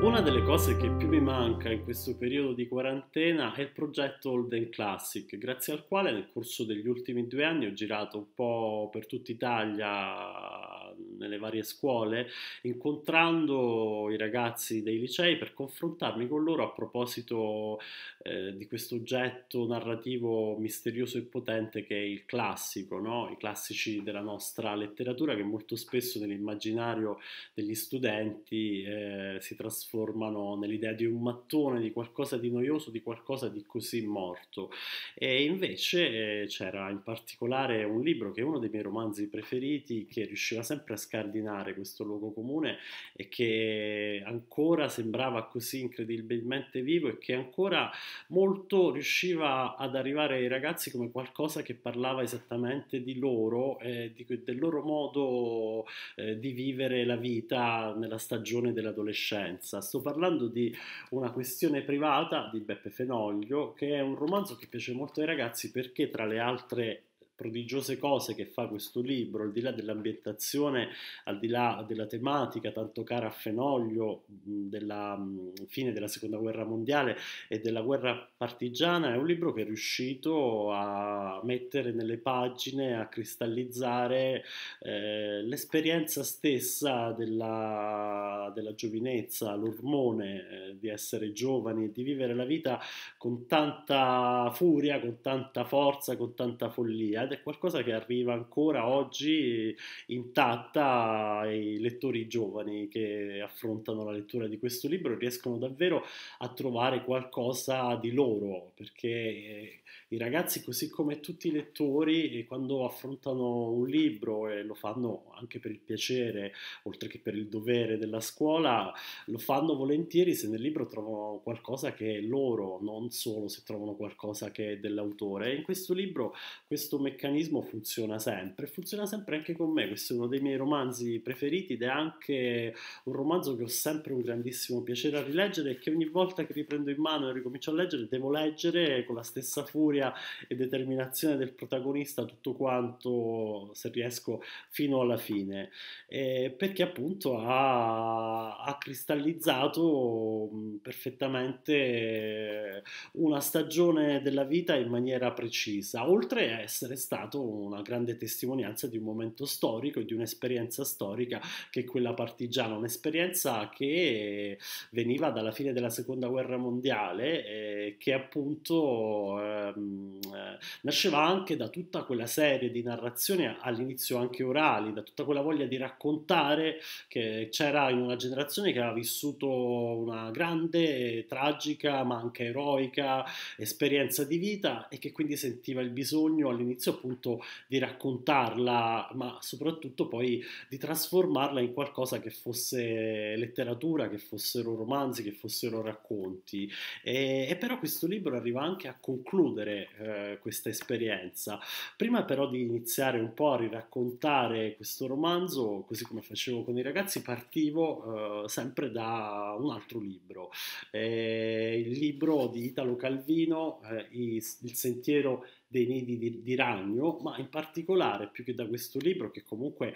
Una delle cose che più mi manca in questo periodo di quarantena è il progetto Olden Classic, grazie al quale nel corso degli ultimi due anni ho girato un po' per tutta Italia nelle varie scuole, incontrando i ragazzi dei licei per confrontarmi con loro a proposito eh, di questo oggetto narrativo misterioso e potente che è il classico, no? i classici della nostra letteratura che molto spesso nell'immaginario degli studenti eh, si trasformano nell'idea di un mattone, di qualcosa di noioso, di qualcosa di così morto. E invece eh, c'era in particolare un libro che è uno dei miei romanzi preferiti che riusciva sempre a scrivere scardinare questo luogo comune e che ancora sembrava così incredibilmente vivo e che ancora molto riusciva ad arrivare ai ragazzi come qualcosa che parlava esattamente di loro, eh, del loro modo eh, di vivere la vita nella stagione dell'adolescenza. Sto parlando di Una questione privata di Beppe Fenoglio, che è un romanzo che piace molto ai ragazzi perché tra le altre prodigiose cose che fa questo libro, al di là dell'ambientazione, al di là della tematica tanto cara a Fenoglio, della fine della seconda guerra mondiale e della guerra partigiana, è un libro che è riuscito a mettere nelle pagine, a cristallizzare eh, l'esperienza stessa della, della giovinezza, l'ormone eh, di essere giovani e di vivere la vita con tanta furia, con tanta forza, con tanta follia ed è qualcosa che arriva ancora oggi intatta ai lettori giovani che affrontano la lettura di questo libro e riescono davvero a trovare qualcosa di loro, perché i ragazzi, così come tutti i lettori, eh, quando affrontano un libro e lo fanno anche per il piacere, oltre che per il dovere della scuola, lo fanno volentieri se nel libro trovano qualcosa che è loro, non solo se trovano qualcosa che è dell'autore. in questo libro questo meccanismo funziona sempre, funziona sempre anche con me, questo è uno dei miei romanzi preferiti ed è anche un romanzo che ho sempre un grandissimo piacere a rileggere e che ogni volta che riprendo in mano e ricomincio a leggere devo leggere con la stessa furia furia e determinazione del protagonista tutto quanto, se riesco, fino alla fine, eh, perché appunto ha, ha cristallizzato mm, perfettamente una stagione della vita in maniera precisa, oltre a essere stato una grande testimonianza di un momento storico e di un'esperienza storica che è quella partigiana, un'esperienza che veniva dalla fine della seconda guerra mondiale, eh, che appunto eh, Mm, eh, nasceva anche da tutta quella serie di narrazioni all'inizio anche orali, da tutta quella voglia di raccontare che c'era in una generazione che aveva vissuto una grande, tragica, ma anche eroica esperienza di vita e che quindi sentiva il bisogno all'inizio appunto di raccontarla, ma soprattutto poi di trasformarla in qualcosa che fosse letteratura, che fossero romanzi, che fossero racconti. E, e però questo libro arriva anche a concludere eh, questa esperienza. Prima però di iniziare un po' a riraccontare questo romanzo, così come facevo con i ragazzi, partivo eh, sempre da un altro libro, eh, il libro di Italo Calvino, eh, Il sentiero dei nidi di, di, ragno, ma in particolare più che da questo libro, che comunque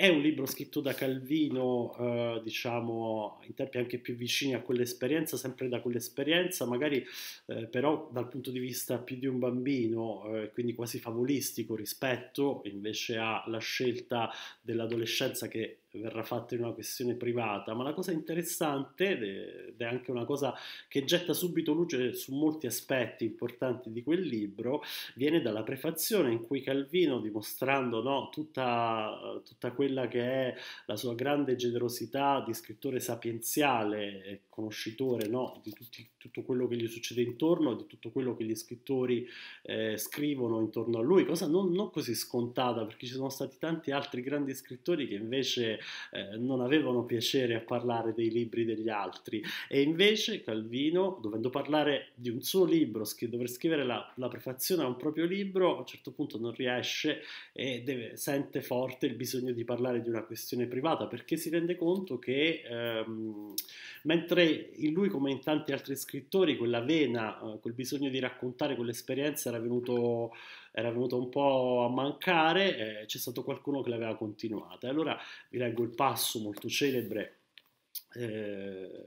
è un libro scritto da Calvino, eh, diciamo, in tempi anche più vicini a quell'esperienza, sempre da quell'esperienza, magari eh, però dal punto di vista più di un bambino, eh, quindi quasi favolistico rispetto invece alla scelta dell'adolescenza che verrà fatto in una questione privata, ma la cosa interessante, ed è anche una cosa che getta subito luce su molti aspetti importanti di quel libro, viene dalla prefazione in cui Calvino, dimostrando no, tutta, tutta, quella che è la sua grande generosità di scrittore sapienziale e conoscitore no, di tutti, tutto quello che gli succede intorno, di tutto quello che gli scrittori eh, scrivono intorno a lui, cosa non, non così scontata perché ci sono stati tanti altri grandi scrittori che invece eh, non avevano piacere a parlare dei libri degli altri e invece Calvino, dovendo parlare di un suo libro, scri- dover scrivere la, la, prefazione a un proprio libro, a un certo punto non riesce e deve, sente forte il bisogno di parlare di una questione privata perché si rende conto che ehm, mentre in lui come in tanti altri scrittori quella vena, eh, quel bisogno di raccontare quell'esperienza era venuto era venuta un po' a mancare, eh, c'è stato qualcuno che l'aveva continuata. Allora vi leggo il passo molto celebre eh,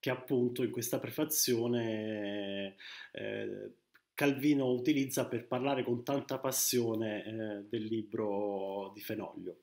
che appunto in questa prefazione eh, Calvino utilizza per parlare con tanta passione eh, del libro di Fenoglio.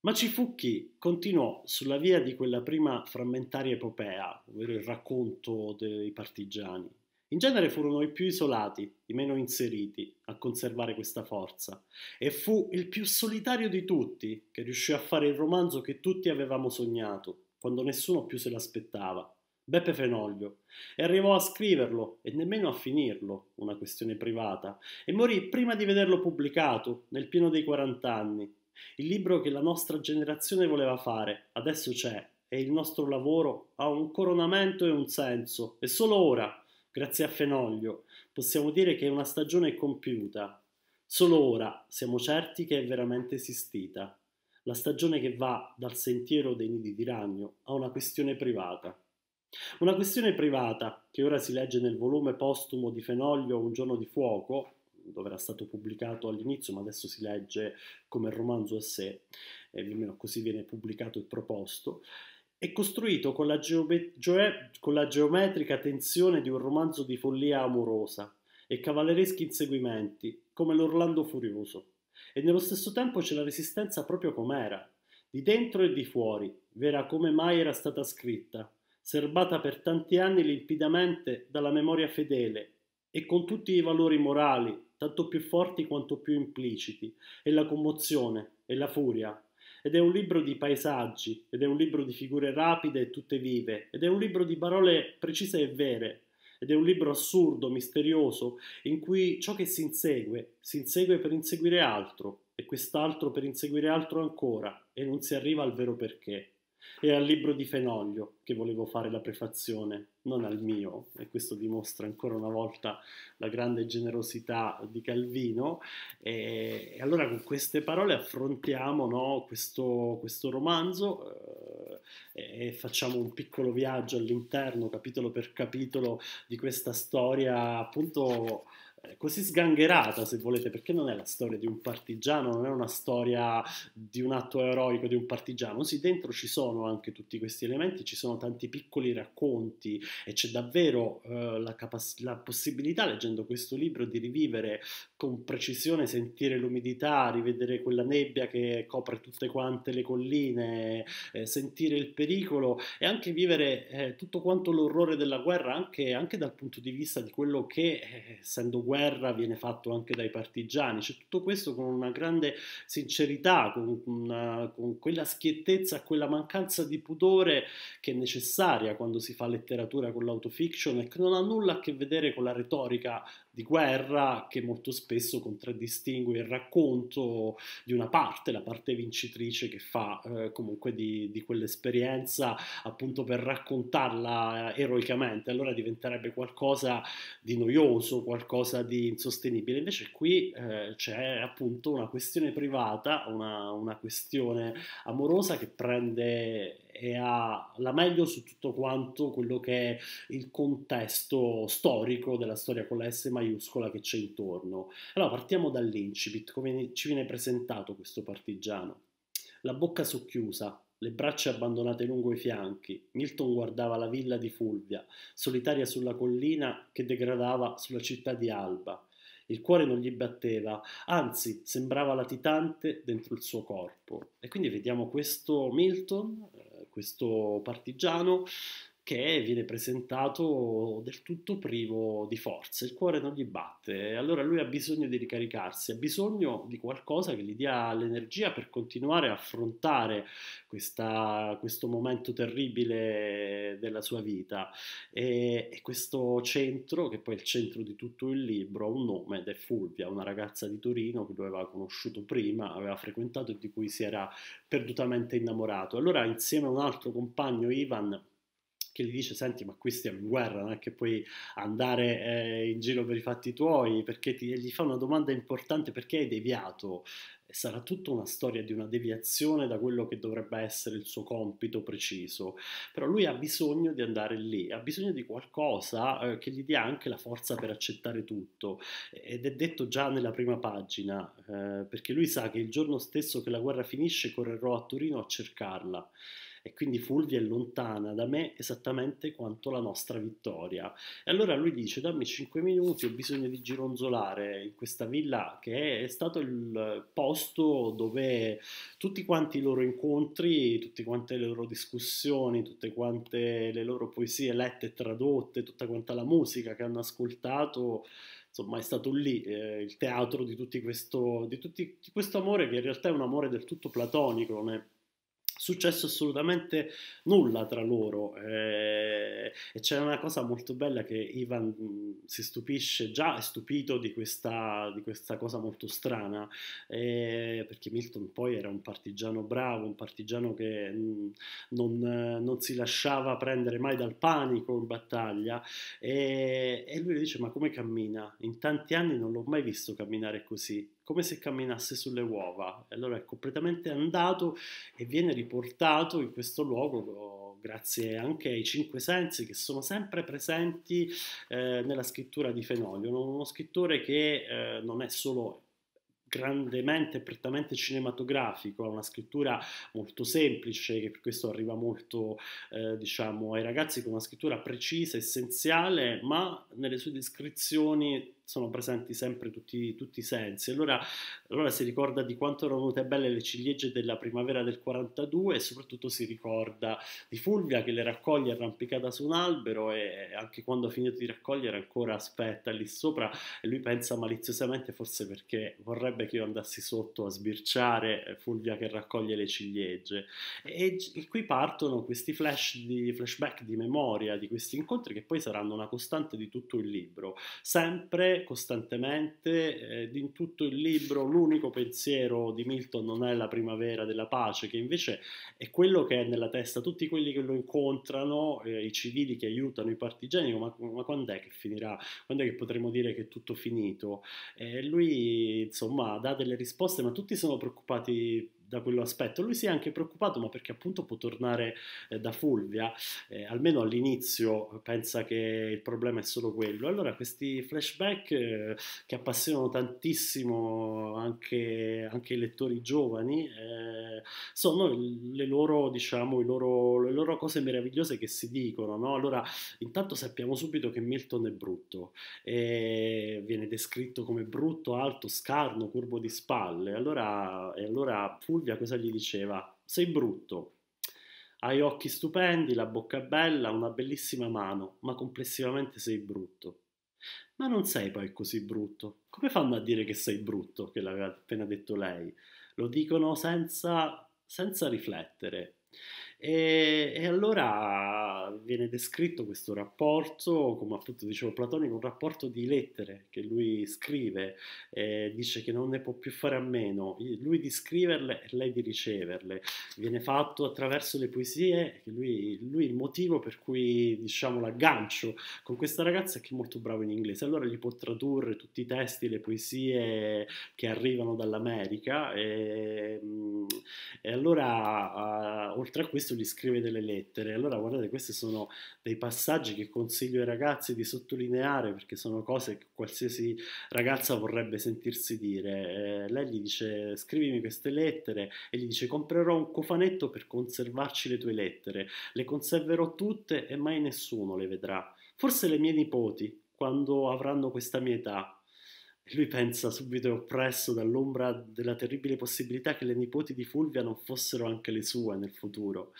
Ma Cifucchi continuò sulla via di quella prima frammentaria epopea, ovvero il racconto dei partigiani, in genere furono i più isolati, i meno inseriti, a conservare questa forza, e fu il più solitario di tutti che riuscì a fare il romanzo che tutti avevamo sognato, quando nessuno più se l'aspettava. Beppe Fenoglio, e arrivò a scriverlo e nemmeno a finirlo, una questione privata, e morì prima di vederlo pubblicato, nel pieno dei 40 anni. Il libro che la nostra generazione voleva fare, adesso c'è, e il nostro lavoro ha un coronamento e un senso, e solo ora, grazie a Fenoglio, possiamo dire che una stagione è compiuta. Solo ora siamo certi che è veramente esistita. La stagione che va dal sentiero dei nidi di ragno a una questione privata. Una questione privata che ora si legge nel volume postumo di Fenoglio Un giorno di fuoco, dove era stato pubblicato all'inizio, ma adesso si legge come romanzo a sé, e almeno così viene pubblicato e proposto, è costruito con la, geobe- gioe- cioè con la, geometrica tensione di un romanzo di follia amorosa e cavallereschi inseguimenti, come l'Orlando Furioso. E nello stesso tempo c'è la resistenza proprio com'era, di dentro e di fuori, vera come mai era stata scritta, serbata per tanti anni limpidamente dalla memoria fedele e con tutti i valori morali, tanto più forti quanto più impliciti, e la commozione e la furia ed è un libro di paesaggi, ed è un libro di figure rapide e tutte vive, ed è un libro di parole precise e vere, ed è un libro assurdo, misterioso, in cui ciò che si insegue, si insegue per inseguire altro, e quest'altro per inseguire altro ancora, e non si arriva al vero perché. Era al libro di Fenoglio che volevo fare la prefazione, non al mio, e questo dimostra ancora una volta la grande generosità di Calvino. E, allora con queste parole affrontiamo no, questo, questo, romanzo eh, e facciamo un piccolo viaggio all'interno, capitolo per capitolo, di questa storia appunto eh, così sgangherata, se volete, perché non è la storia di un partigiano, non è una storia di un atto eroico di un partigiano. Sì, dentro ci sono anche tutti questi elementi, ci sono tanti piccoli racconti e c'è davvero eh, la, capac- la possibilità, leggendo questo libro, di rivivere con precisione, sentire l'umidità, rivedere quella nebbia che copre tutte quante le colline, eh, sentire il pericolo e anche vivere eh, tutto quanto l'orrore della guerra, anche, anche, dal punto di vista di quello che, eh, essendo guerra, guerra viene fatto anche dai partigiani, c'è tutto questo con una grande sincerità, con, una, con quella schiettezza, quella mancanza di pudore che è necessaria quando si fa letteratura con l'autofiction e che non ha nulla a che vedere con la retorica di guerra che molto spesso contraddistingue il racconto di una parte, la parte vincitrice che fa eh, comunque di, di, quell'esperienza appunto per raccontarla eh, eroicamente, allora diventerebbe qualcosa di noioso, qualcosa di insostenibile. Invece qui eh, c'è appunto una questione privata, una, una questione amorosa che prende e ha la meglio su tutto quanto quello che è il contesto storico della storia con la S maiuscola che c'è intorno. Allora partiamo dall'incipit, come ci viene presentato questo partigiano. La bocca socchiusa, le braccia abbandonate lungo i fianchi, Milton guardava la villa di Fulvia, solitaria sulla collina che degradava sulla città di Alba. Il cuore non gli batteva, anzi sembrava latitante dentro il suo corpo. E quindi vediamo questo Milton, eh, questo partigiano che viene presentato del tutto privo di forze, il cuore non gli batte, allora lui ha bisogno di ricaricarsi, ha bisogno di qualcosa che gli dia l'energia per continuare a affrontare questa, questo momento terribile della sua vita. E, e, questo centro, che poi è il centro di tutto il libro, ha un nome ed è Fulvia, una ragazza di Torino che lui aveva conosciuto prima, aveva frequentato e di cui si era perdutamente innamorato. Allora insieme a un altro compagno, Ivan, che gli dice senti ma qui stiamo in guerra non è che puoi andare eh, in giro per i fatti tuoi perché ti, gli fa una domanda importante perché hai deviato sarà tutta una storia di una deviazione da quello che dovrebbe essere il suo compito preciso, però lui ha bisogno di andare lì, ha bisogno di qualcosa eh, che gli dia anche la forza per accettare tutto ed è detto già nella prima pagina, eh, perché lui sa che il giorno stesso che la guerra finisce correrò a Torino a cercarla e quindi Fulvia è lontana da me esattamente quanto la nostra vittoria. E allora lui dice dammi 5 minuti, ho bisogno di gironzolare in questa villa che è stato il posto dove tutti quanti i loro incontri, tutte quante le loro discussioni, tutte quante le loro poesie lette e tradotte, tutta quanta la musica che hanno ascoltato, insomma è stato lì eh, il teatro di, questo, questo amore che in realtà è un amore del tutto platonico, non è successo assolutamente nulla tra loro eh, e c'è una cosa molto bella che Ivan mm, si stupisce già è stupito di questa, di questa cosa molto strana eh, perché Milton poi era un partigiano bravo un partigiano che mh, mm, non, eh, non, si lasciava prendere mai dal panico in battaglia e, e lui dice ma come cammina in tanti anni non l'ho mai visto camminare così come se camminasse sulle uova. allora è completamente andato e viene riportato in questo luogo grazie anche ai cinque sensi che sono sempre presenti eh, nella scrittura di Fenoglio, uno scrittore che eh, non è solo grandemente, prettamente cinematografico, ha una scrittura molto semplice, che per questo arriva molto, eh, diciamo, ai ragazzi con una scrittura precisa, essenziale, ma nelle sue descrizioni sono presenti sempre tutti, tutti i sensi. Allora, allora, si ricorda di quanto erano venute belle le ciliegie della primavera del 42 e soprattutto si ricorda di Fulvia che le raccoglie arrampicata su un albero e anche quando ha finito di raccogliere ancora aspetta lì sopra e lui pensa maliziosamente forse perché vorrebbe che io andassi sotto a sbirciare eh, Fulvia che raccoglie le ciliegie. E, e qui partono questi flash di, flashback di memoria di questi incontri che poi saranno una costante di tutto il libro, sempre costantemente, eh, in tutto il libro l'unico pensiero di Milton non è la primavera della pace, che invece è quello che è nella testa tutti quelli che lo incontrano, eh, i civili che aiutano i partigiani, ma, ma quando è che finirà? Quando è che potremo dire che è tutto finito? Eh, lui, insomma, dà delle risposte, ma tutti sono preoccupati da quell'aspetto. Lui si è anche preoccupato, ma perché appunto può tornare eh, da Fulvia, eh, almeno all'inizio eh, pensa che il problema è solo quello. Allora questi flashback eh, che appassionano tantissimo anche, anche i lettori giovani eh, sono le loro, diciamo, loro, le loro cose meravigliose che si dicono. No? Allora intanto sappiamo subito che Milton è brutto, viene descritto come brutto, alto, scarno, curvo di spalle. Allora, e allora Fulvia Fulvia cosa gli diceva? Sei brutto, hai occhi stupendi, la bocca bella, una bellissima mano, ma complessivamente sei brutto. Ma non sei poi così brutto. Come fanno a dire che sei brutto, che l'aveva appena detto lei? Lo dicono senza, senza riflettere. E, e, allora viene descritto questo rapporto, come appunto dicevo Platonico, un rapporto di lettere che lui scrive, eh, dice che non ne può più fare a meno, lui di scriverle e lei di riceverle. Viene fatto attraverso le poesie, lui, lui il motivo per cui diciamo l'aggancio con questa ragazza è che è molto bravo in inglese, allora gli può tradurre tutti i testi, le poesie che arrivano dall'America e, mm, e allora uh, oltre a questo adesso gli scrive delle lettere. Allora guardate, questi sono dei passaggi che consiglio ai ragazzi di sottolineare perché sono cose che qualsiasi ragazza vorrebbe sentirsi dire. Eh, lei gli dice scrivimi queste lettere e gli dice comprerò un cofanetto per conservarci le tue lettere. Le conserverò tutte e mai nessuno le vedrà. Forse le mie nipoti, quando avranno questa mia età, lui pensa subito oppresso dall'ombra della terribile possibilità che le nipoti di Fulvia non fossero anche le sue nel futuro.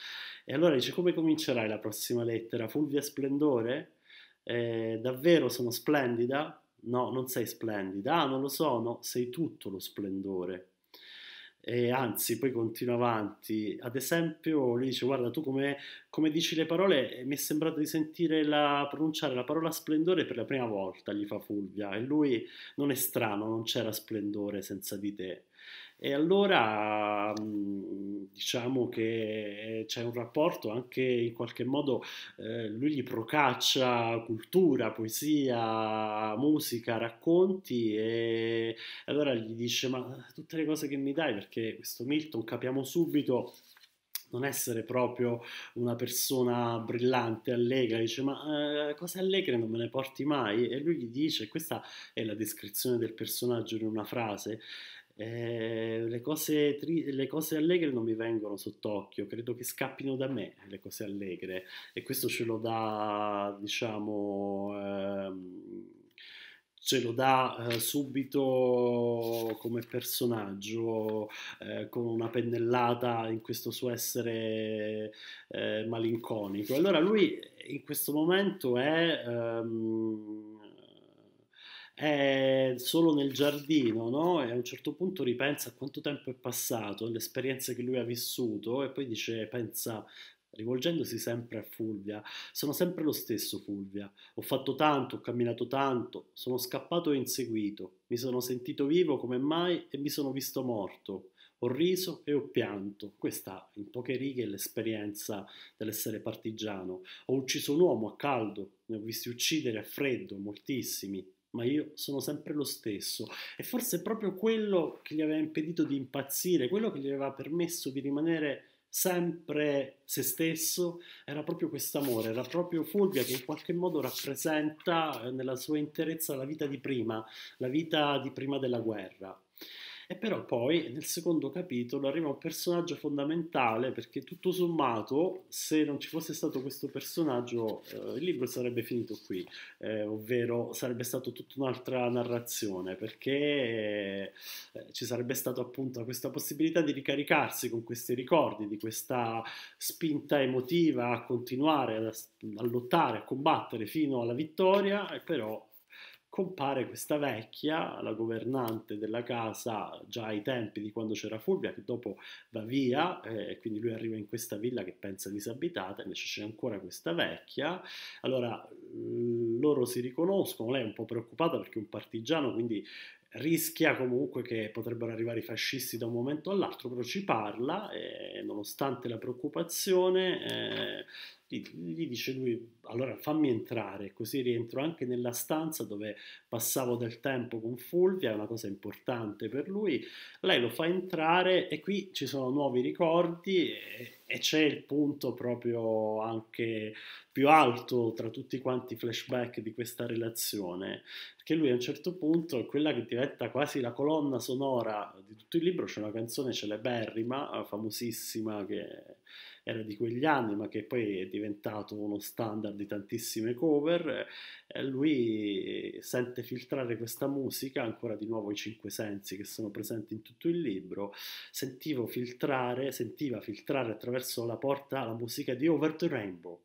E allora dice: Come comincerai la prossima lettera? Fulvia splendore? Eh, davvero sono splendida? No, non sei splendida. Ah, non lo sono, sei tutto lo splendore e anzi poi continua avanti. Ad esempio lui dice guarda tu come, come dici le parole eh, mi è sembrato di sentire la, pronunciare la parola splendore per la prima volta, gli fa Fulvia, e lui non è strano, non c'era splendore senza di te. E allora mhmm, diciamo che eh, c'è un rapporto anche in qualche modo, eh, lui gli procaccia cultura, poesia, musica, racconti e allora gli dice ma tutte le cose che mi dai perché questo Milton capiamo subito non essere proprio una persona brillante, allegra, dice ma eh, cose allegre non me ne porti mai e lui gli dice, questa è la descrizione del personaggio in una frase, eh, le, cose tri- le, cose allegre non mi vengono sott'occhio, credo che scappino da me le cose allegre e questo ce lo dà, diciamo, ehm, ce lo dà eh, subito come personaggio eh, con una pennellata in questo suo essere eh, malinconico. Allora lui in questo momento è... Ehm, è eh, solo nel giardino, no? E a un certo punto ripensa a quanto tempo è passato, le esperienze che lui ha vissuto e poi dice, pensa, rivolgendosi sempre a Fulvia, sono sempre lo stesso Fulvia, ho fatto tanto, ho camminato tanto, sono scappato e inseguito, mi sono sentito vivo come mai e mi sono visto morto, ho riso e ho pianto, questa in poche righe è l'esperienza dell'essere partigiano, ho ucciso un uomo a caldo, ne ho visti uccidere a freddo moltissimi, ma io sono sempre lo stesso. E forse proprio quello che gli aveva impedito di impazzire, quello che gli aveva permesso di rimanere sempre se stesso, era proprio quest'amore, era proprio Fulvia che in qualche modo rappresenta eh, nella sua interezza la vita di prima, la vita di prima della guerra. E però poi nel secondo capitolo arriva un personaggio fondamentale perché tutto sommato se non ci fosse stato questo personaggio eh, il libro sarebbe finito qui, eh, ovvero sarebbe stata tutta un'altra narrazione perché eh, eh, ci sarebbe stata appunto questa possibilità di ricaricarsi con questi ricordi, di questa spinta emotiva a continuare a, a lottare, a combattere fino alla vittoria e però compare questa vecchia, la governante della casa già ai tempi di quando c'era Fulvia, che dopo va via eh, e quindi lui arriva in questa villa che pensa disabitata, invece c'è ancora questa vecchia. Allora loro si riconoscono, lei è un po' preoccupata perché è un partigiano, quindi rischia comunque che potrebbero arrivare i fascisti da un momento all'altro, però ci parla e eh, nonostante la preoccupazione eh, gli dice lui allora fammi entrare così rientro anche nella stanza dove passavo del tempo con Fulvia, è una cosa importante per lui, lei lo fa entrare e qui ci sono nuovi ricordi e, e c'è il punto proprio anche più alto tra tutti quanti i flashback di questa relazione, perché lui a un certo punto è quella che diventa quasi la colonna sonora di tutto il libro, c'è una canzone celeberrima, famosissima che era di quegli anni, ma che poi è diventato uno standard di tantissime cover, eh, lui sente filtrare questa musica, ancora di nuovo i cinque sensi che sono presenti in tutto il libro, sentivo filtrare, sentiva filtrare attraverso la porta la musica di Over the Rainbow.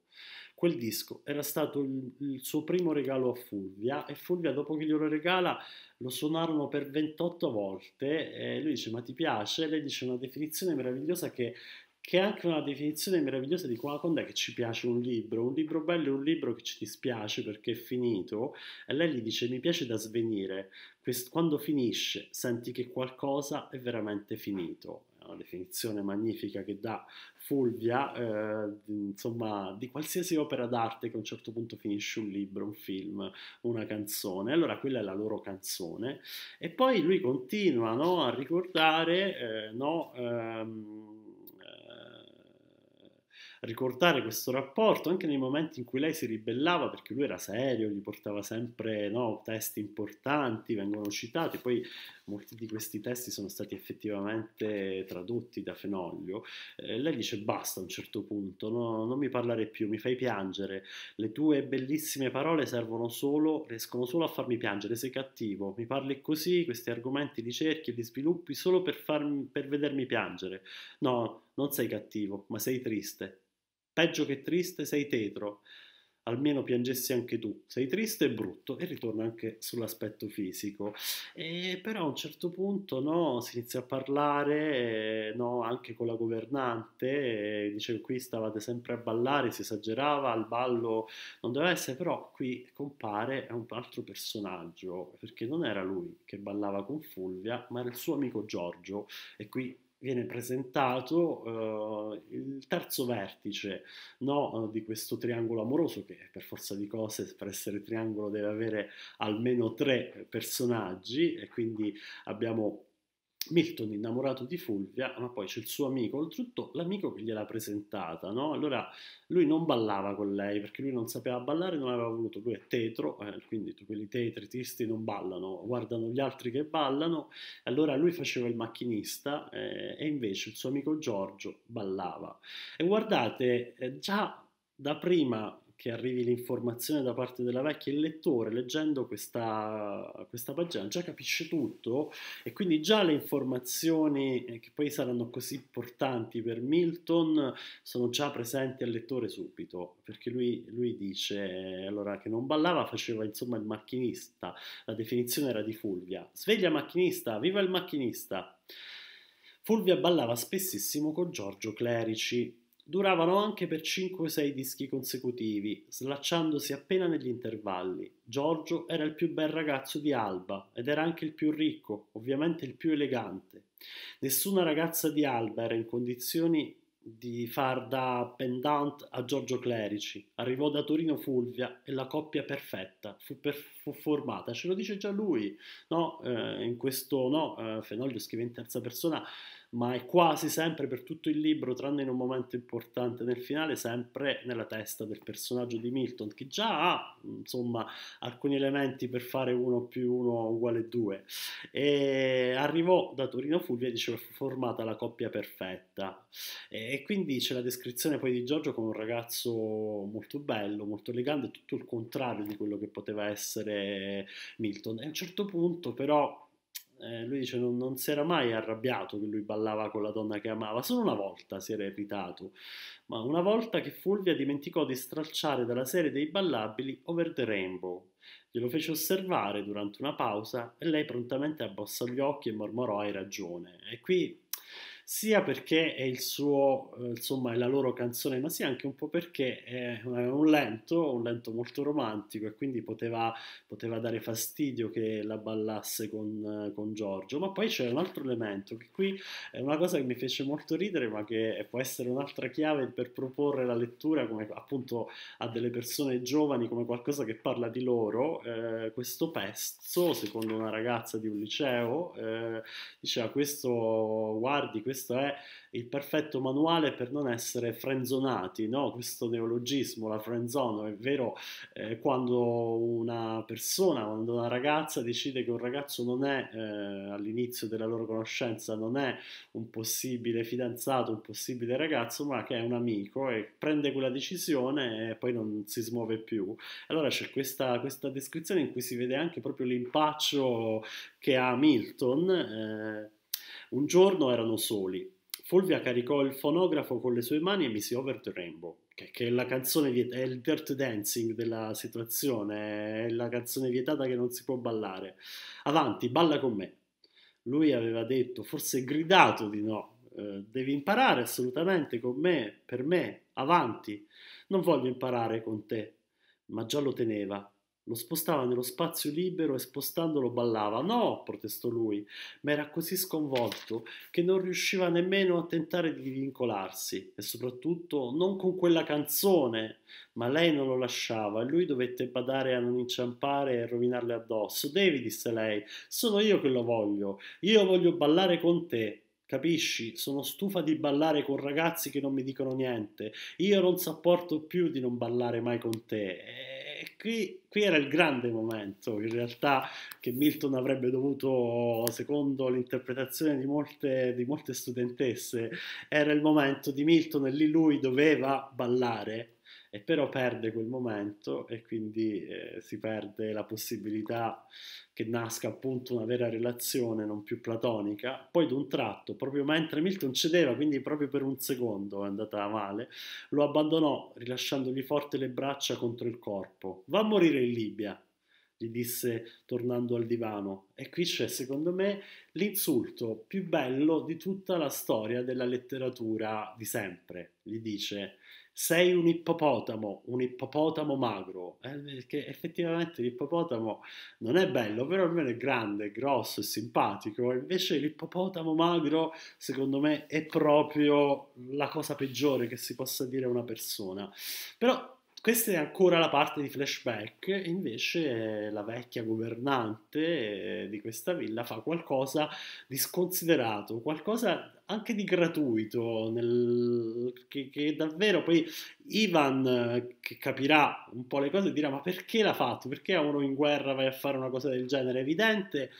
Quel disco era stato il, il, suo primo regalo a Fulvia e Fulvia dopo che glielo regala lo suonarono per 28 volte eh, e lui dice ma ti piace? E lei dice una definizione meravigliosa che che è anche una definizione meravigliosa di quando è che ci piace un libro. Un libro bello è un libro che ci dispiace perché è finito, e lei gli dice mi piace da svenire, quando finisce senti che qualcosa è veramente finito. È una definizione magnifica che dà Fulvia, eh, insomma, di qualsiasi opera d'arte che a un certo punto finisce un libro, un film, una canzone. Allora quella è la loro canzone. E poi lui continua no, a ricordare, eh, no, ehm, ricordare questo rapporto anche nei momenti in cui lei si ribellava perché lui era serio, gli portava sempre no, testi importanti, vengono citati, poi molti di questi testi sono stati effettivamente tradotti da Fenoglio. Eh, lei dice basta a un certo punto, no, non mi parlare più, mi fai piangere, le tue bellissime parole servono solo, riescono solo a farmi piangere, sei cattivo, mi parli così, questi argomenti li cerchi e li sviluppi solo per, farmi, per vedermi piangere. No, non sei cattivo, ma sei triste Peggio che triste sei tetro, almeno piangessi anche tu. Sei triste e brutto e ritorna anche sull'aspetto fisico. E però a un certo punto no, si inizia a parlare eh, no, anche con la governante, eh, dice qui stavate sempre a ballare, si esagerava, il ballo non doveva essere, però qui compare un altro personaggio, perché non era lui che ballava con Fulvia, ma era il suo amico Giorgio e qui viene presentato eh, il terzo vertice no, eh, di questo triangolo amoroso che per forza di cose per essere triangolo deve avere almeno tre personaggi e quindi abbiamo Milton innamorato di Fulvia, ma poi c'è il suo amico, oltretutto l'amico che gliel'ha presentata, no? Allora lui non ballava con lei perché lui non sapeva ballare, non aveva voluto, lui è tetro, eh, quindi quelli tetri, tetritisti non ballano, guardano gli altri che ballano, allora lui faceva il macchinista eh, e invece il suo amico Giorgio ballava. E guardate, eh, già da prima che arrivi l'informazione da parte della vecchia, il lettore leggendo questa, questa pagina già capisce tutto e quindi già le informazioni eh, che poi saranno così importanti per Milton sono già presenti al lettore subito, perché lui, lui dice eh, allora, che non ballava, faceva insomma il macchinista, la definizione era di Fulvia, sveglia macchinista, viva il macchinista! Fulvia ballava spessissimo con Giorgio Clerici, Duravano anche per 5-6 dischi consecutivi, slacciandosi appena negli intervalli. Giorgio era il più bel ragazzo di Alba ed era anche il più ricco, ovviamente il più elegante. Nessuna ragazza di Alba era in condizioni di far da pendant a Giorgio Clerici. Arrivò da Torino Fulvia e la coppia perfetta fu, per, fu formata. Ce lo dice già lui, no? Eh, in questo, no? Eh, Fenoglio scrive in terza persona ma è quasi sempre per tutto il libro, tranne in un momento importante nel finale, sempre nella testa del personaggio di Milton, che già ha insomma alcuni elementi per fare uno più uno uguale due. E arrivò da Torino Fulvia e diceva fu formata la coppia perfetta. E, e quindi c'è la descrizione poi di Giorgio come un ragazzo molto bello, molto elegante, tutto il contrario di quello che poteva essere Milton. E a un certo punto però eh, lui dice non, non si era mai arrabbiato che lui ballava con la donna che amava, solo una volta si era irritato, ma una volta che Fulvia dimenticò di stralciare dalla serie dei ballabili Over the Rainbow. Glielo fece osservare durante una pausa e lei prontamente abbassò gli occhi e mormorò hai ragione. E qui sia perché è il suo, eh, insomma, è la loro canzone, ma sia anche un po' perché è un lento, un lento molto romantico e quindi poteva, poteva dare fastidio che la ballasse con, con Giorgio. Ma poi c'è un altro elemento che qui è una cosa che mi fece molto ridere, ma che può essere un'altra chiave per proporre la lettura come appunto a delle persone giovani come qualcosa che parla di loro. Eh, questo pezzo, secondo una ragazza di un liceo, eh, diceva questo, guardi, questo questo è il perfetto manuale per non essere frenzonati, no? questo neologismo, la frenzona, è vero eh, quando una persona, quando una ragazza decide che un ragazzo non è eh, all'inizio della loro conoscenza, non è un possibile fidanzato, un possibile ragazzo, ma che è un amico e prende quella decisione e poi non si smuove più. Allora c'è questa, questa descrizione in cui si vede anche proprio l'impaccio che ha Milton. Eh, un giorno erano soli. Fulvia caricò il fonografo con le sue mani e mise Over the Rainbow, che, che è la canzone vietata, è il dirt dancing della situazione, è la canzone vietata che non si può ballare. Avanti, balla con me. Lui aveva detto, forse gridato di no, eh, devi imparare assolutamente con me, per me, avanti. Non voglio imparare con te, ma già lo teneva lo spostava nello spazio libero e spostandolo ballava. No, protestò lui, ma era così sconvolto che non riusciva nemmeno a tentare di vincolarsi e soprattutto non con quella canzone. Ma lei non lo lasciava e lui dovette badare a non inciampare e rovinarle addosso. Devi, disse lei, sono io che lo voglio. Io voglio ballare con te. Capisci? Sono stufa di ballare con ragazzi che non mi dicono niente. Io non sopporto più di non ballare mai con te. E qui, qui, era il grande momento, in realtà, che Milton avrebbe dovuto, secondo l'interpretazione di molte, di molte studentesse, era il momento di Milton e lì lui doveva ballare e però perde quel momento e quindi eh, si perde la possibilità che nasca appunto una vera relazione non più platonica. Poi d'un tratto, proprio mentre Milton cedeva, quindi proprio per un secondo è andata male, lo abbandonò rilasciandogli forte le braccia contro il corpo. Va a morire in Libia, gli disse tornando al divano. E qui c'è, secondo me, l'insulto più bello di tutta la storia della letteratura di sempre. Gli dice: sei un ippopotamo, un ippopotamo magro, eh, perché effettivamente l'ippopotamo non è bello, però almeno è grande, è grosso e simpatico, invece l'ippopotamo magro secondo me è proprio la cosa peggiore che si possa dire a una persona. Però questa è ancora la parte di flashback, invece eh, la vecchia governante eh, di questa villa fa qualcosa di sconsiderato, qualcosa anche di gratuito, nel, che, che, davvero poi Ivan che capirà un po' le cose dirà ma perché l'ha fatto? Perché a uno in guerra vai a fare una cosa del genere? È evidente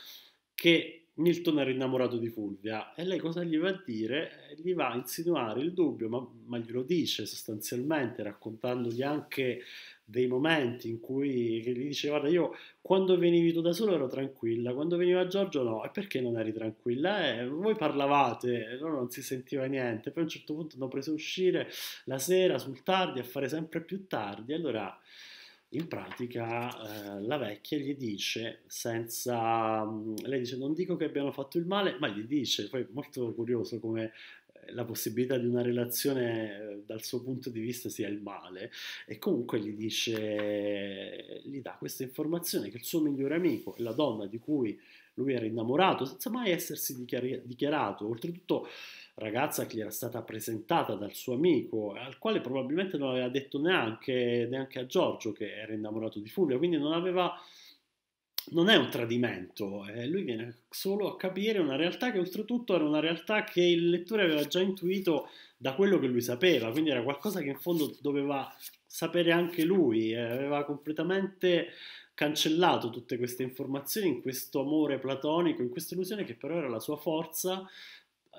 che Milton era innamorato di Fulvia e lei cosa gli va a dire? Gli va a insinuare il dubbio, ma, ma glielo dice sostanzialmente raccontandogli anche dei momenti in cui gli diceva guarda io quando venivi tu da solo ero tranquilla, quando veniva Giorgio no, e perché non eri tranquilla? Eh, voi parlavate, no, non si sentiva niente, poi a un certo punto hanno preso a uscire la sera sul tardi a fare sempre più tardi, allora in pratica eh, la vecchia gli dice senza mm, lei dice non dico che abbiano fatto il male ma gli dice poi molto curioso come la possibilità di una relazione eh, dal suo punto di vista sia il male e comunque gli dice, gli dà questa informazione che il suo migliore amico e la donna di cui lui era innamorato senza mai essersi dichiar- dichiarato, oltretutto ragazza che gli era stata presentata dal suo amico, al quale probabilmente non aveva detto neanche, neanche a Giorgio che era innamorato di Fulvia, quindi non aveva non è un tradimento, eh, lui viene solo a capire una realtà che oltretutto era una realtà che il lettore aveva già intuito da quello che lui sapeva, quindi era qualcosa che in fondo doveva sapere anche lui, eh, aveva completamente cancellato tutte queste informazioni in questo amore platonico, in questa illusione che però era la sua forza.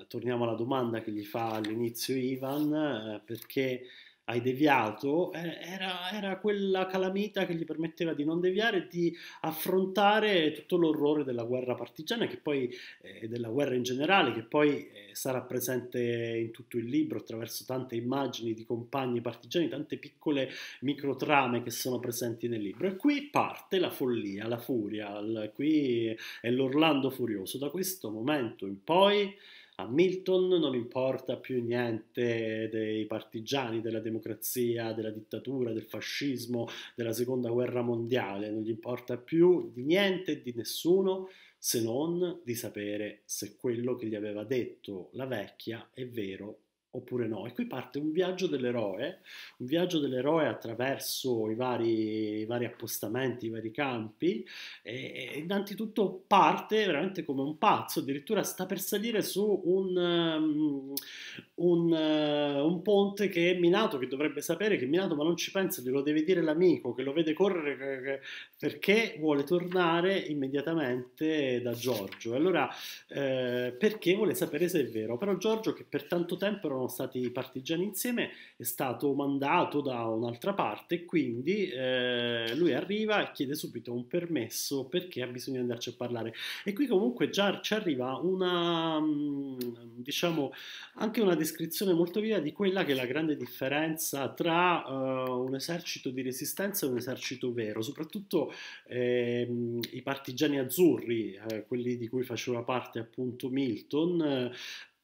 Torniamo alla domanda che gli fa all'inizio Ivan, eh, perché hai deviato, eh, era, era, quella calamita che gli permetteva di non deviare di affrontare tutto l'orrore della guerra partigiana che poi, eh, della guerra in generale, che poi eh, sarà presente in tutto il libro attraverso tante immagini di compagni partigiani, tante piccole microtrame che sono presenti nel libro. E qui parte la follia, la furia, il, qui è l'Orlando furioso. Da questo momento in poi a Milton non importa più niente dei partigiani, della democrazia, della dittatura, del fascismo, della seconda guerra mondiale, non gli importa più di niente, di nessuno, se non di sapere se quello che gli aveva detto la vecchia è vero oppure no. E qui parte un viaggio dell'eroe, un viaggio dell'eroe attraverso i vari, i vari appostamenti, i vari campi, e, e, innanzitutto parte veramente come un pazzo, addirittura sta per salire su un, um, un, uh, un, ponte che è minato, che dovrebbe sapere che è minato, ma non ci pensa, glielo deve dire l'amico che lo vede correre perché vuole tornare immediatamente da Giorgio. E Allora, eh, perché vuole sapere se è vero, però Giorgio che per tanto tempo era erano stati partigiani insieme, è stato mandato da un'altra parte quindi eh, lui arriva e chiede subito un permesso perché ha bisogno di andarci a parlare. E qui comunque già ci arriva una, mm, diciamo, anche una descrizione molto viva di quella che è la grande differenza tra eh, un esercito di resistenza e un esercito vero, soprattutto eh, i partigiani azzurri, eh, quelli di cui faceva parte appunto Milton,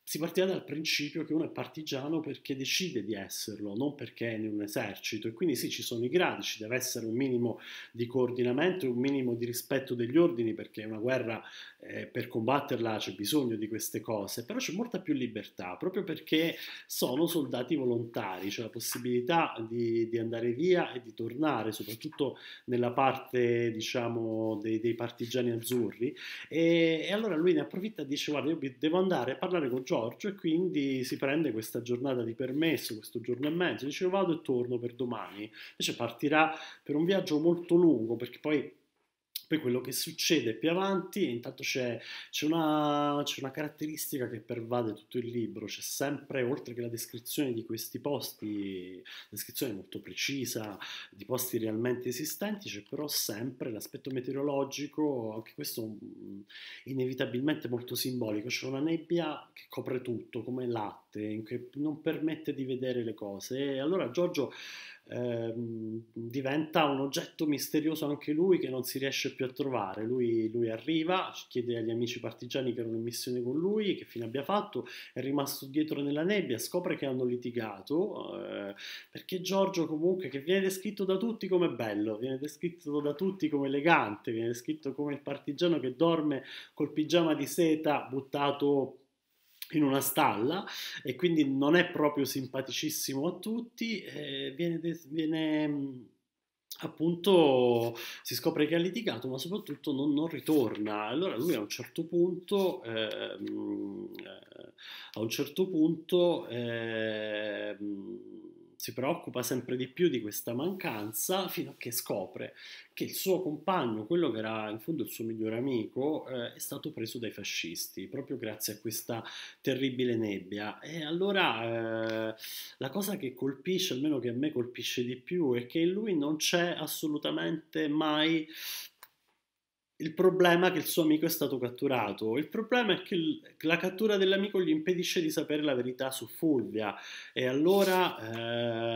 si partiva dal principio che uno è partigiano perché decide di esserlo, non perché è in un esercito. E quindi sì, ci sono i gradi, ci deve essere un minimo di coordinamento e un minimo di rispetto degli ordini, perché una guerra eh, per combatterla c'è bisogno di queste cose, però c'è molta più libertà, proprio perché sono soldati volontari, c'è la possibilità di, di andare via e di tornare, soprattutto nella parte, diciamo, dei, dei partigiani azzurri. E, e, allora lui ne approfitta e dice, guarda, io devo andare a parlare con Giorgio Giorgio e quindi si prende questa giornata di permesso, questo giorno e mezzo, dice vado e torno per domani, invece partirà per un viaggio molto lungo perché poi poi quello che succede più avanti, intanto c'è, c'è, una, c'è, una, caratteristica che pervade tutto il libro, c'è sempre, oltre che la descrizione di questi posti, descrizione molto precisa di posti realmente esistenti, c'è però sempre l'aspetto meteorologico, anche questo mm, inevitabilmente molto simbolico, c'è una nebbia che copre tutto, come latte, che non permette di vedere le cose. E allora Giorgio Ehm, diventa un oggetto misterioso anche lui che non si riesce più a trovare. Lui, lui, arriva, chiede agli amici partigiani che erano in missione con lui che fine abbia fatto, è rimasto dietro nella nebbia, scopre che hanno litigato eh, perché Giorgio comunque che viene descritto da tutti come bello, viene descritto da tutti come elegante, viene descritto come il partigiano che dorme col pigiama di seta buttato in una stalla e quindi non è proprio simpaticissimo a tutti, eh, viene, viene mm, appunto si scopre che ha litigato ma soprattutto non, non ritorna allora lui a un certo punto ehm, eh, a un certo punto eh, si preoccupa sempre di più di questa mancanza fino a che scopre che il suo compagno, quello che era in fondo il suo migliore amico, eh, è stato preso dai fascisti proprio grazie a questa terribile nebbia. E allora eh, la cosa che colpisce, almeno che a me colpisce di più, è che in lui non c'è assolutamente mai il problema è che il suo amico è stato catturato. Il problema è che la cattura dell'amico gli impedisce di sapere la verità su Fulvia e allora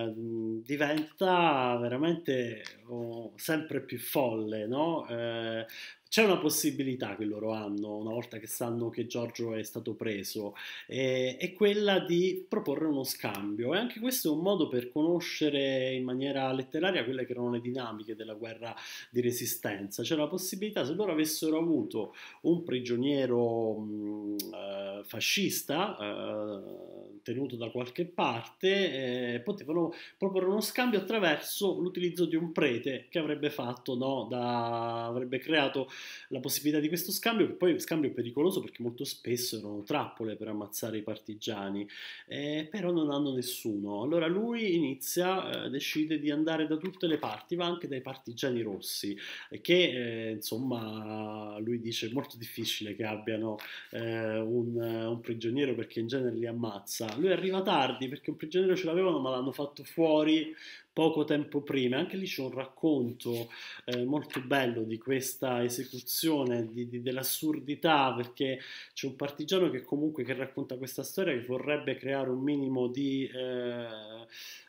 eh, diventa veramente oh, sempre più folle, no? eh, c'è una possibilità che loro hanno, una volta che sanno che Giorgio è stato preso, eh, è quella di proporre uno scambio. E anche questo è un modo per conoscere in maniera letteraria quelle che erano le dinamiche della guerra di resistenza. C'è la possibilità, se loro avessero avuto un prigioniero mh, mm, eh, fascista, eh, tenuto da qualche parte, eh, potevano proporre uno scambio attraverso l'utilizzo di un prete che avrebbe fatto, no, da, avrebbe creato la possibilità di questo scambio, che poi è un scambio pericoloso perché molto spesso erano trappole per ammazzare i partigiani, eh, però non hanno nessuno. Allora lui inizia, eh, decide di andare da tutte le parti, va anche dai partigiani rossi, eh, che eh, insomma lui dice è molto difficile che abbiano eh, un, un prigioniero perché in genere li ammazza lui arriva tardi perché un prigioniero ce l'avevano, ma l'hanno fatto fuori poco tempo prima. Anche lì c'è un racconto eh, molto bello di questa esecuzione, di, di, dell'assurdità, perché c'è un partigiano che comunque che racconta questa storia che vorrebbe creare un minimo di, eh,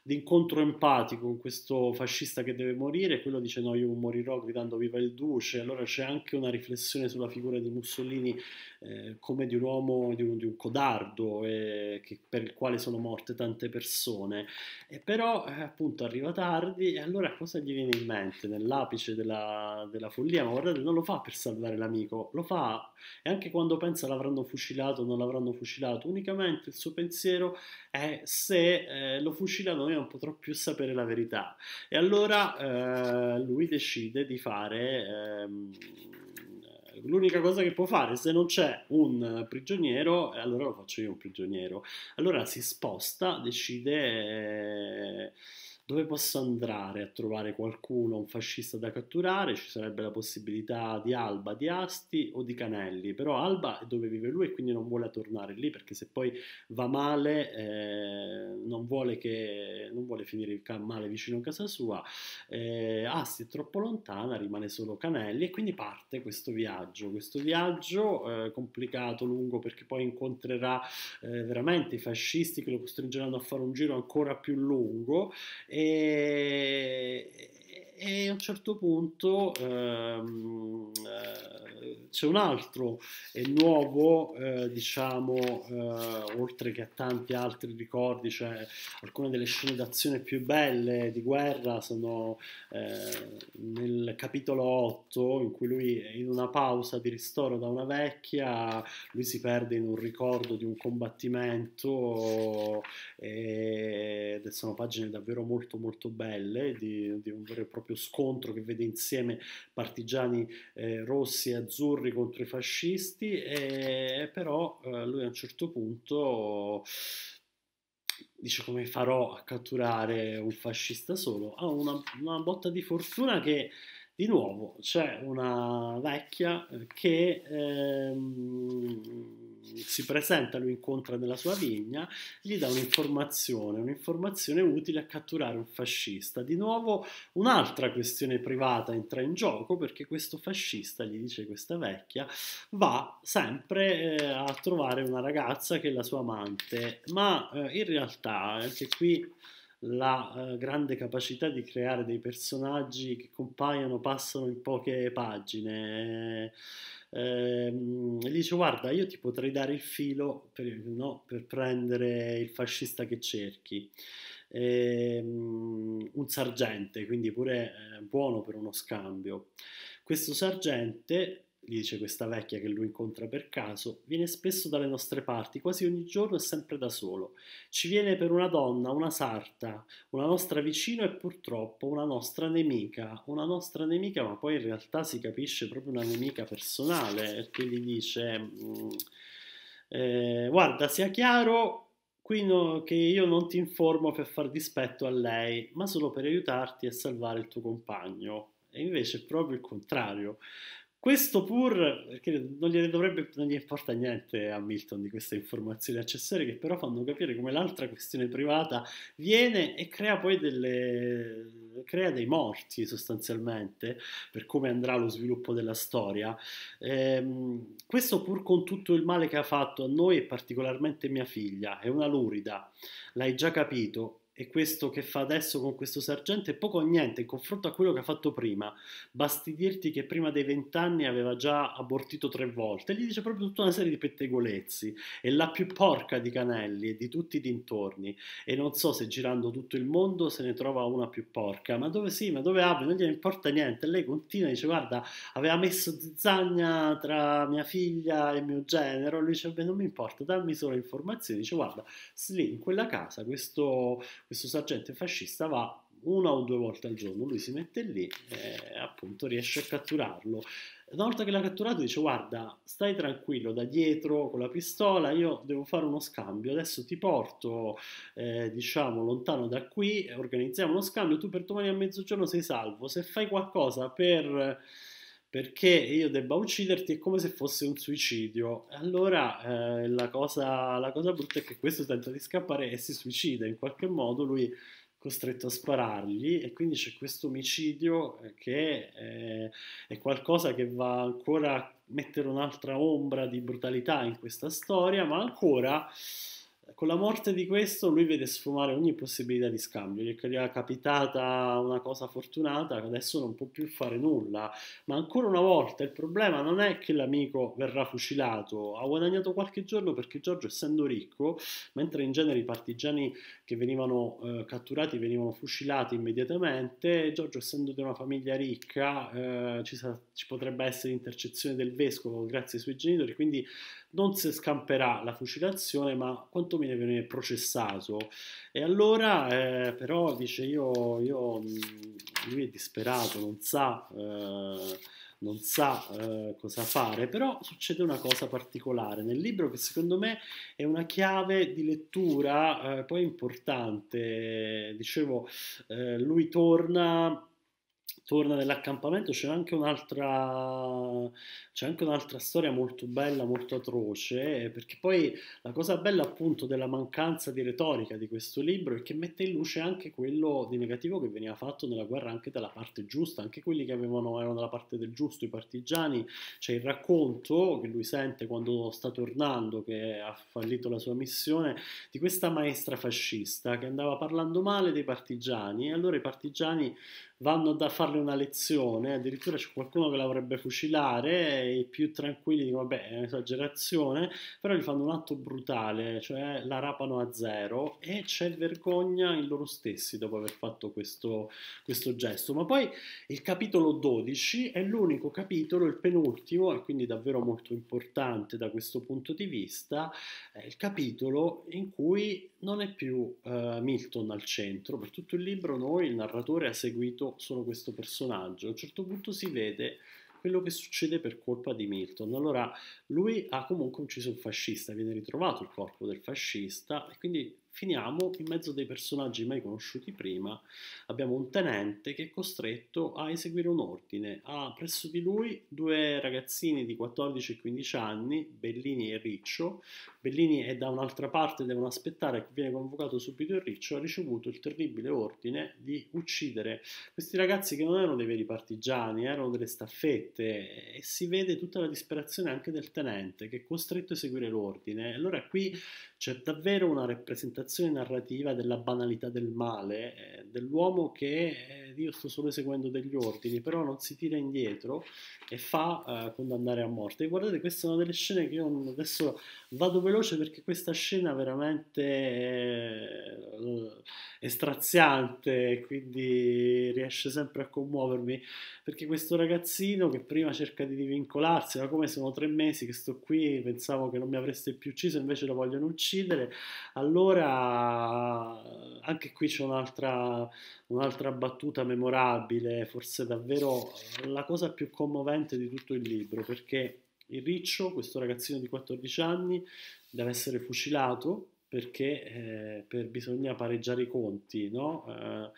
di incontro empatico con questo fascista che deve morire quello dice no, io morirò gridando viva il duce. Allora c'è anche una riflessione sulla figura di Mussolini eh, come di un uomo, di un, di un codardo eh, che, per il quale sono morte tante persone. E però eh, appunto arriva arriva tardi e allora cosa gli viene in mente nell'apice della, della follia? Ma guardate, non lo fa per salvare l'amico, lo fa e anche quando pensa l'avranno fucilato o non l'avranno fucilato, unicamente il suo pensiero è se eh, lo fucilano io non potrò più sapere la verità. E allora eh, lui decide di fare... Ehm, l'unica cosa che può fare se non c'è un prigioniero allora lo faccio io un prigioniero allora si sposta decide eh, dove posso andare a trovare qualcuno, un fascista da catturare, ci sarebbe la possibilità di Alba, di Asti o di Canelli, però Alba è dove vive lui e quindi non vuole tornare lì perché se poi va male eh, non, vuole che, non, vuole finire male vicino a casa sua, eh, Asti è troppo lontana, rimane solo Canelli e quindi parte questo viaggio, questo viaggio eh, complicato, lungo perché poi incontrerà eh, veramente i fascisti che lo costringeranno a fare un giro ancora più lungo. E eh, e a un certo punto ehm, eh, c'è un altro e nuovo, eh, diciamo, eh, oltre che a tanti altri ricordi, cioè alcune delle scene d'azione più belle di guerra sono eh, nel capitolo 8 in cui lui in una pausa di ristoro da una vecchia, lui si perde in un ricordo di un combattimento e eh, sono pagine davvero molto molto belle di, di un vero e proprio doppio scontro che vede insieme partigiani eh, rossi e azzurri contro i fascisti, e, però eh, lui a un certo punto dice come farò a catturare un fascista solo, ha una, una botta di fortuna che di nuovo c'è una vecchia che... Ehm, si presenta, lo incontra nella sua vigna, gli dà un'informazione, un'informazione utile a catturare un fascista. Di nuovo un'altra questione privata entra in gioco perché questo fascista, gli dice questa vecchia, va sempre eh, a trovare una ragazza che è la sua amante, ma eh, in realtà anche qui la eh, grande capacità di creare dei personaggi che compaiono, passano in poche pagine. Eh, ehm, dice guarda io ti potrei dare il filo per, no, per prendere il fascista che cerchi. Ehm, un sargente quindi pure eh, buono per uno scambio. Questo sargente gli dice questa vecchia che lui incontra per caso, viene spesso dalle nostre parti, quasi ogni giorno e sempre da solo. Ci viene per una donna, una sarta, una nostra vicina e purtroppo una nostra nemica, una nostra nemica, ma poi in realtà si capisce proprio una nemica personale, perché gli dice, mm, eh, guarda, sia chiaro, Qui no, che io non ti informo per far dispetto a lei, ma solo per aiutarti a salvare il tuo compagno. E invece è proprio il contrario. Questo pur, perché non gli, dovrebbe, non gli importa niente a Milton di queste informazioni accessorie che però fanno capire come l'altra questione privata viene e crea poi delle, crea dei morti sostanzialmente per come andrà lo sviluppo della storia. Ehm, questo pur con tutto il male che ha fatto a noi e particolarmente mia figlia, è una lurida, l'hai già capito, e questo che fa adesso con questo sergente è poco o niente in confronto a quello che ha fatto prima. Basti dirti che prima dei vent'anni aveva già abortito tre volte, gli dice proprio tutta una serie di pettegolezzi, è la più porca di Canelli e di tutti i dintorni, e non so se girando tutto il mondo se ne trova una più porca, ma dove sì, ma dove apre, non gliene importa niente, lei continua e dice guarda, aveva messo zizzagna tra mia figlia e mio genero, lui dice beh non mi importa, dammi solo informazioni, dice guarda, lì in quella casa questo questo sergente fascista va una o due volte al giorno, lui si mette lì e appunto riesce a catturarlo. Una volta che l'ha catturato dice guarda, stai tranquillo da dietro con la pistola, io devo fare uno scambio, adesso ti porto eh, diciamo lontano da qui, organizziamo uno scambio, tu per domani a mezzogiorno sei salvo, se fai qualcosa per perché io debba ucciderti è come se fosse un suicidio. Allora eh, la, cosa, la, cosa, brutta è che questo tenta di scappare e si suicida, in qualche modo lui è costretto a sparargli e quindi c'è questo omicidio eh, che è, eh, è qualcosa che va ancora a mettere un'altra ombra di brutalità in questa storia, ma ancora con la morte di questo lui vede sfumare ogni possibilità di scambio, gli è capitata una cosa fortunata, adesso non può più fare nulla, ma ancora una volta il problema non è che l'amico verrà fucilato, ha guadagnato qualche giorno perché Giorgio essendo ricco, mentre in genere i partigiani che venivano eh, catturati venivano fucilati immediatamente, Giorgio essendo di una famiglia ricca eh, ci, sa- ci potrebbe essere intercezione del vescovo grazie ai suoi genitori, quindi non si scamperà la fucilazione, ma quantomeno viene processato. E allora, eh, però, dice io, io, mm, lui è disperato, non sa. Eh, non sa eh, cosa fare, però succede una cosa particolare nel libro che secondo me è una chiave di lettura eh, poi importante. Dicevo, eh, lui torna torna nell'accampamento c'è anche un'altra c'è anche un'altra storia molto bella, molto atroce, perché poi la cosa bella appunto della mancanza di retorica di questo libro è che mette in luce anche quello di negativo che veniva fatto nella guerra anche dalla parte giusta, anche quelli che avevano, erano dalla parte del giusto, i partigiani, c'è il racconto che lui sente quando sta tornando, che ha fallito la sua missione, di questa maestra fascista che andava parlando male dei partigiani e allora i partigiani vanno a farle una lezione, addirittura c'è qualcuno che la vorrebbe fucilare, e i più tranquilli dicono vabbè è un'esagerazione, però gli fanno un atto brutale, cioè la rapano a zero e c'è vergogna in loro stessi dopo aver fatto questo, questo gesto. Ma poi il capitolo 12 è l'unico capitolo, il penultimo, e quindi davvero molto importante da questo punto di vista, è il capitolo in cui non è più uh, Milton al centro, per tutto il libro noi, il narratore, ha seguito solo questo personaggio. A un certo punto si vede quello che succede per colpa di Milton. Allora, lui ha comunque ucciso un fascista, viene ritrovato il corpo del fascista e quindi finiamo in mezzo a dei personaggi mai conosciuti prima. Abbiamo un tenente che è costretto a eseguire un ordine. Ha presso di lui due ragazzini di 14 e 15 anni, Bellini e Riccio. Bellini è da un'altra parte, devono aspettare che viene convocato subito il Riccio. Ha ricevuto il terribile ordine di uccidere questi ragazzi che non erano dei veri partigiani, erano delle staffette e si vede tutta la disperazione anche del tenente che è costretto a eseguire l'ordine. Allora qui c'è davvero una rappresentazione rappresentazione narrativa della banalità del male, eh, dell'uomo che eh, io sto solo eseguendo degli ordini, però non si tira indietro e fa eh, condannare a morte. E guardate, questa è una delle scene che io adesso vado veloce perché questa scena veramente è, eh, è straziante, quindi riesce sempre a commuovermi, perché questo ragazzino che prima cerca di divincolarsi, ma come sono tre mesi che sto qui, pensavo che non mi avreste più ucciso, invece lo vogliono uccidere, allora allora, anche qui c'è un'altra, un'altra battuta memorabile, forse davvero la cosa più commovente di tutto il libro, perché il Riccio, questo ragazzino di 14 anni, deve essere fucilato perché eh, per bisogna pareggiare i conti, no? eh,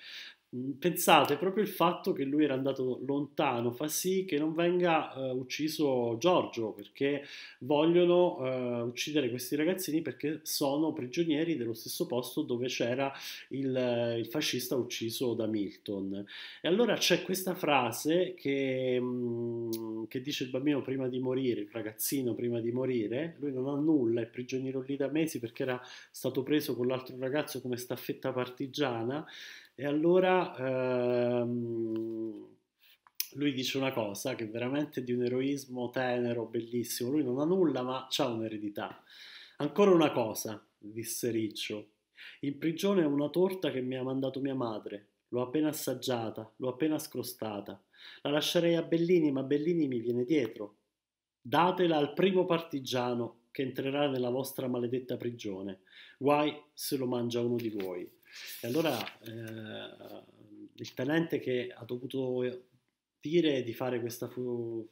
Mm, pensate, proprio il fatto che lui era andato lontano fa sì che non venga eh, ucciso Giorgio perché vogliono eh, uccidere questi ragazzini perché sono prigionieri dello stesso posto dove c'era il, eh, il fascista ucciso da Milton. E allora c'è questa frase che, mh, mm, che, dice il bambino prima di morire, il ragazzino prima di morire, lui non ha nulla, è prigioniero lì da mesi perché era stato preso con l'altro ragazzo come staffetta partigiana e allora ehm, lui dice una cosa che è veramente di un eroismo tenero, bellissimo. Lui non ha nulla, ma ha un'eredità. Ancora una cosa, disse Riccio. In prigione è una torta che mi ha mandato mia madre. L'ho appena assaggiata, l'ho appena scrostata. La lascerei a Bellini, ma Bellini mi viene dietro. Datela al primo partigiano che entrerà nella vostra maledetta prigione. Guai se lo mangia uno di voi. E allora eh, il tenente che ha dovuto dire di fare questa, fu,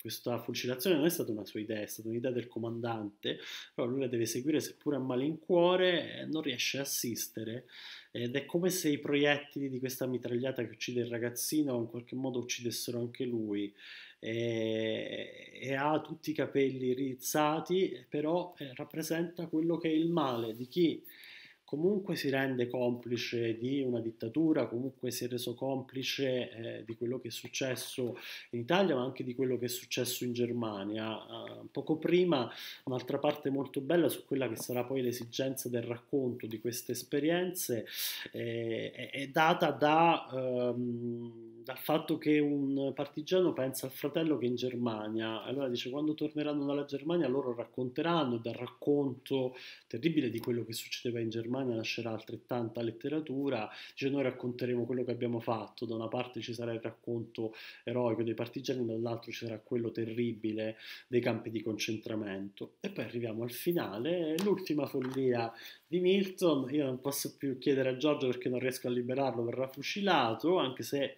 questa fucilazione non è stata una sua idea, è stata un'idea del comandante, però lui la deve seguire seppure a malincuore, e non riesce a assistere ed è come se i proiettili di questa mitragliata che uccide il ragazzino in qualche modo uccidessero anche lui e, e ha tutti i capelli rizzati, però eh, rappresenta quello che è il male di chi comunque si rende complice di una dittatura, comunque si è reso complice eh, di quello che è successo in Italia, ma anche di quello che è successo in Germania. Uh, poco prima, un'altra parte molto bella su quella che sarà poi l'esigenza del racconto di queste esperienze eh, è, è, data da... Um, dal fatto che un partigiano pensa al fratello che è in Germania, allora dice quando torneranno dalla Germania loro racconteranno, dal racconto terribile di quello che succedeva in Germania nascerà altrettanta letteratura, dice noi racconteremo quello che abbiamo fatto, da una parte ci sarà il racconto eroico dei partigiani, dall'altra ci sarà quello terribile dei campi di concentramento. E poi arriviamo al finale, l'ultima follia di Milton, io non posso più chiedere a Giorgio perché non riesco a liberarlo, verrà fucilato, anche se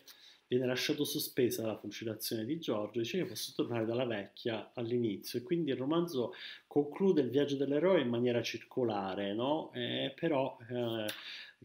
viene lasciato sospesa la fucilazione di Giorgio, dice che posso tornare dalla vecchia all'inizio e quindi il romanzo conclude il viaggio dell'eroe in maniera circolare, no? Eh, però eh,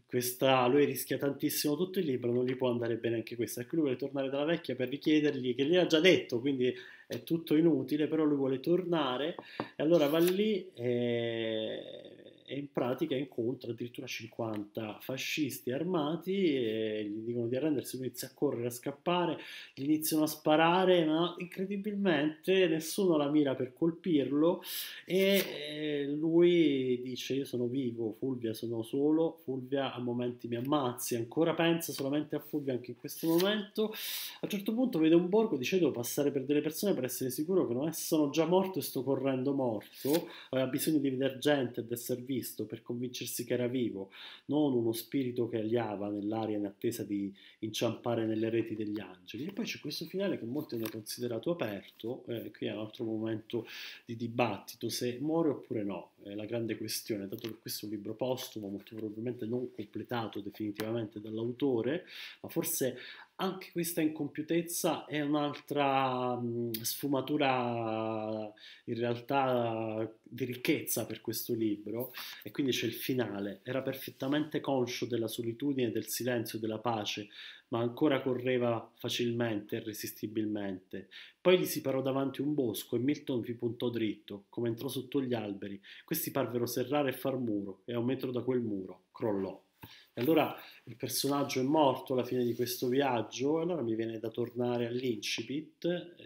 questa, lui rischia tantissimo tutto il libro, non gli può andare bene anche questa, ecco lui vuole tornare dalla vecchia per richiedergli, che gli ha già detto, quindi è tutto inutile, però lui vuole tornare e allora va lì e eh, e in pratica incontra addirittura 50 fascisti armati e gli dicono di arrendersi, lui inizia a correre, a scappare, gli iniziano a sparare, ma incredibilmente nessuno la mira per colpirlo e eh, lui dice io sono vivo, Fulvia sono solo, Fulvia a momenti mi ammazzi, ancora pensa solamente a Fulvia anche in questo momento, a un certo punto vede un borgo, dice devo passare per delle persone per essere sicuro che non è, sono già morto e sto correndo morto, ha bisogno di vedere gente e di essere vivo visto per convincersi che era vivo, non uno spirito che aliava nell'aria in attesa di inciampare nelle reti degli angeli. E poi c'è questo finale che molti hanno considerato aperto, eh, qui è un altro momento di dibattito, se muore oppure no, è la grande questione, dato che questo è un libro postumo, molto probabilmente non completato definitivamente dall'autore, ma forse anche questa incompiutezza è un'altra mh, mm, sfumatura in realtà di ricchezza per questo libro e quindi c'è il finale. Era perfettamente conscio della solitudine, del silenzio, della pace, ma ancora correva facilmente e irresistibilmente. Poi gli si parò davanti un bosco e Milton vi puntò dritto, come entrò sotto gli alberi. Questi parvero serrare e far muro e a un metro da quel muro crollò. E allora il personaggio è morto alla fine di questo viaggio, allora mi viene da tornare all'incipit.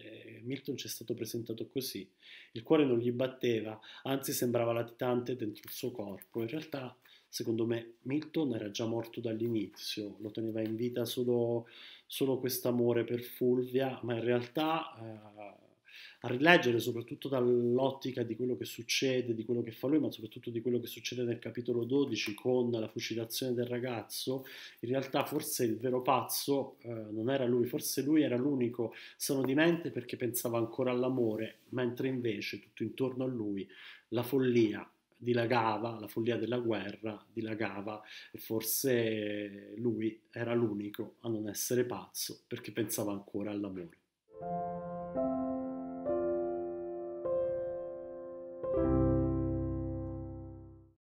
Milton ci è stato presentato così. Il cuore non gli batteva, anzi sembrava latitante dentro il suo corpo. In realtà, secondo me, Milton era già morto dall'inizio, lo teneva in vita solo, solo amore per Fulvia, ma in realtà... Eh, a rileggere soprattutto dall'ottica di quello che succede, di quello che fa lui, ma soprattutto di quello che succede nel capitolo 12 con la fucilazione del ragazzo, in realtà forse il vero pazzo eh, non era lui, forse lui era l'unico sano di mente perché pensava ancora all'amore, mentre invece tutto intorno a lui la follia dilagava, la follia della guerra dilagava e forse lui era l'unico a non essere pazzo perché pensava ancora all'amore.